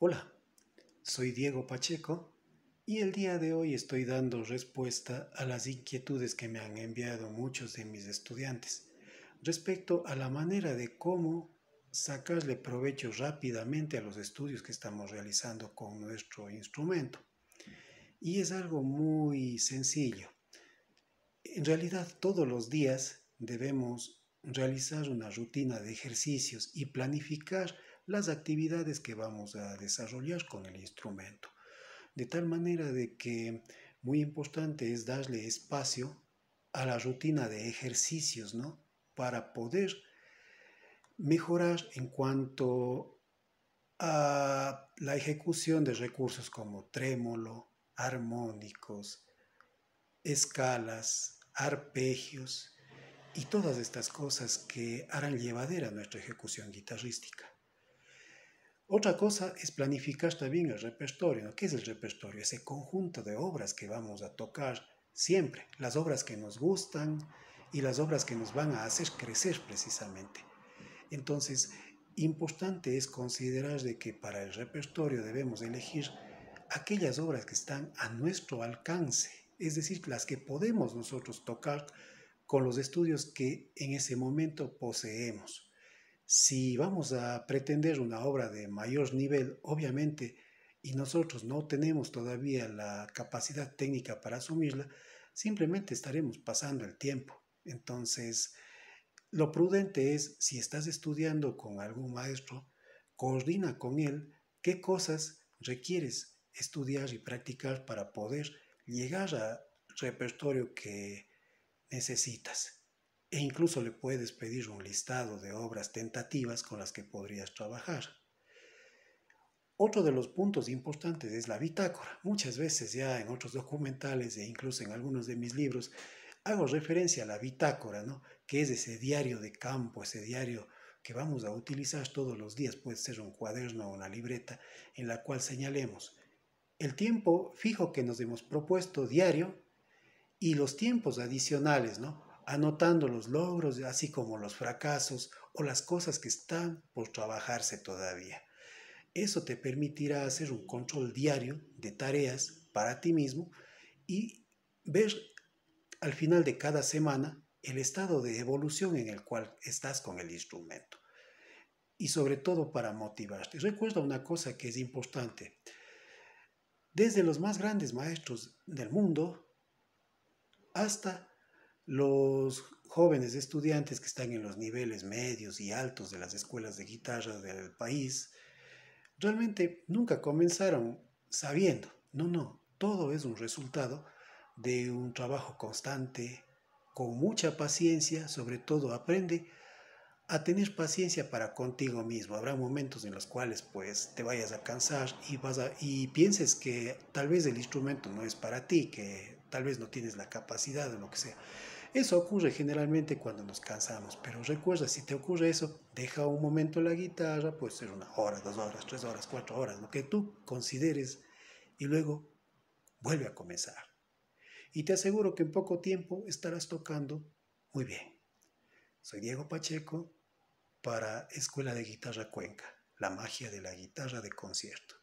Hola, soy Diego Pacheco y el día de hoy estoy dando respuesta a las inquietudes que me han enviado muchos de mis estudiantes respecto a la manera de cómo sacarle provecho rápidamente a los estudios que estamos realizando con nuestro instrumento. Y es algo muy sencillo. En realidad todos los días debemos realizar una rutina de ejercicios y planificar las actividades que vamos a desarrollar con el instrumento. De tal manera de que muy importante es darle espacio a la rutina de ejercicios, ¿no? Para poder mejorar en cuanto a la ejecución de recursos como trémolo, armónicos, escalas, arpegios y todas estas cosas que harán llevadera nuestra ejecución guitarrística. Otra cosa es planificar también el repertorio. ¿Qué es el repertorio? Ese conjunto de obras que vamos a tocar siempre, las obras que nos gustan y las obras que nos van a hacer crecer precisamente. Entonces, importante es considerar de que para el repertorio debemos elegir aquellas obras que están a nuestro alcance, es decir, las que podemos nosotros tocar con los estudios que en ese momento poseemos. Si vamos a pretender una obra de mayor nivel, obviamente, y nosotros no tenemos todavía la capacidad técnica para asumirla, simplemente estaremos pasando el tiempo. Entonces, lo prudente es, si estás estudiando con algún maestro, coordina con él qué cosas requieres estudiar y practicar para poder llegar al repertorio que necesitas e incluso le puedes pedir un listado de obras tentativas con las que podrías trabajar. Otro de los puntos importantes es la bitácora. Muchas veces ya en otros documentales e incluso en algunos de mis libros hago referencia a la bitácora, ¿no? que es ese diario de campo, ese diario que vamos a utilizar todos los días, puede ser un cuaderno o una libreta en la cual señalemos el tiempo fijo que nos hemos propuesto diario y los tiempos adicionales, ¿no? anotando los logros, así como los fracasos o las cosas que están por trabajarse todavía. Eso te permitirá hacer un control diario de tareas para ti mismo y ver al final de cada semana el estado de evolución en el cual estás con el instrumento. Y sobre todo para motivarte. Recuerda una cosa que es importante. Desde los más grandes maestros del mundo hasta los jóvenes estudiantes que están en los niveles medios y altos de las escuelas de guitarra del país, realmente nunca comenzaron sabiendo. No, no, todo es un resultado de un trabajo constante, con mucha paciencia, sobre todo aprende a tener paciencia para contigo mismo. Habrá momentos en los cuales pues te vayas a cansar y, vas y pienses que tal vez el instrumento no es para ti, que tal vez no tienes la capacidad o lo que sea. Eso ocurre generalmente cuando nos cansamos, pero recuerda, si te ocurre eso, deja un momento la guitarra, puede ser una hora, dos horas, tres horas, cuatro horas, lo que tú consideres, y luego vuelve a comenzar. Y te aseguro que en poco tiempo estarás tocando muy bien. Soy Diego Pacheco para Escuela de Guitarra Cuenca, la magia de la guitarra de concierto.